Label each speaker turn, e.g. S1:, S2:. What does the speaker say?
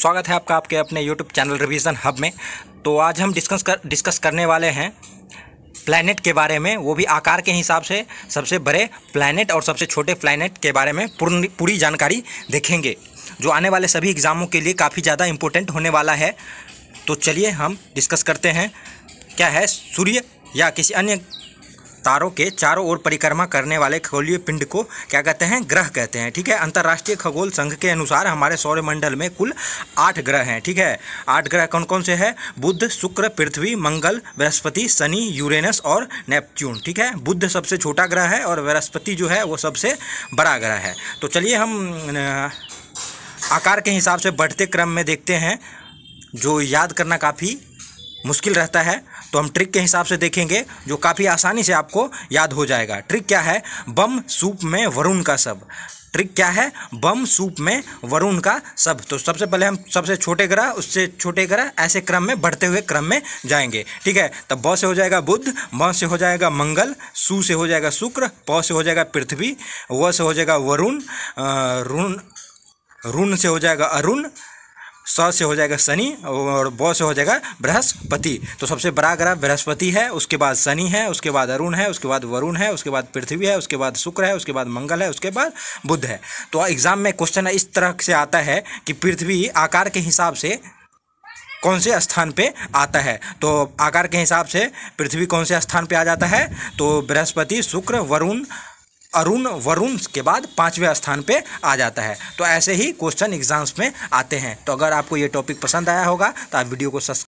S1: स्वागत है आपका आपके अपने YouTube चैनल रिवीजन हब में तो आज हम डिस्कस कर डिस्कस करने वाले हैं प्लैनेट के बारे में वो भी आकार के हिसाब से सबसे बड़े प्लैनेट और सबसे छोटे प्लैनेट के बारे में पूर्ण पूरी जानकारी देखेंगे जो आने वाले सभी एग्ज़ामों के लिए काफ़ी ज़्यादा इम्पोर्टेंट होने वाला है तो चलिए हम डिस्कस करते हैं क्या है सूर्य या किसी अन्य तारों के चारों ओर परिक्रमा करने वाले खगोलीय पिंड को क्या कहते हैं ग्रह कहते हैं ठीक है अंतर्राष्ट्रीय खगोल संघ के अनुसार हमारे सौर्यमंडल में कुल आठ ग्रह हैं ठीक है आठ ग्रह कौन कौन से है बुद्ध शुक्र पृथ्वी मंगल बृहस्पति शनि यूरेनस और नेपच्यून ठीक है बुद्ध सबसे छोटा ग्रह है और बृहस्पति जो है वो सबसे बड़ा ग्रह है तो चलिए हम आकार के हिसाब से बढ़ते क्रम में देखते हैं जो याद करना काफ़ी मुश्किल रहता है तो हम ट्रिक के हिसाब से देखेंगे जो काफ़ी आसानी से आपको याद हो जाएगा ट्रिक क्या है बम सूप में वरुण का सब ट्रिक क्या है बम सूप में वरुण का सब तो सबसे पहले हम सबसे छोटे ग्रह उससे छोटे ग्रह ऐसे क्रम में बढ़ते हुए क्रम में जाएंगे ठीक है तब ब से हो जाएगा बुद्ध म से हो जाएगा मंगल सु से हो जाएगा शुक्र प से हो जाएगा पृथ्वी व से हो जाएगा वरुण ऋण रुण से हो जाएगा अरुण स से हो जाएगा शनि और ब से हो जाएगा बृहस्पति तो सबसे बड़ा ग्रह बृहस्पति है उसके बाद शनि है उसके बाद अरुण है उसके बाद वरुण है उसके बाद पृथ्वी है उसके बाद शुक्र है उसके बाद मंगल है उसके बाद बुद्ध है तो एग्जाम में क्वेश्चन इस तरह से आता है कि पृथ्वी आकार के हिसाब से कौन से स्थान पे आता है तो आकार के हिसाब से पृथ्वी कौन से स्थान पे आ जाता है तो बृहस्पति शुक्र वरुण अरुण वरुण के बाद पाँचवें स्थान पे आ जाता है तो ऐसे ही क्वेश्चन एग्जाम्स में आते हैं तो अगर आपको ये टॉपिक पसंद आया होगा तो आप वीडियो को सब्सक्राइब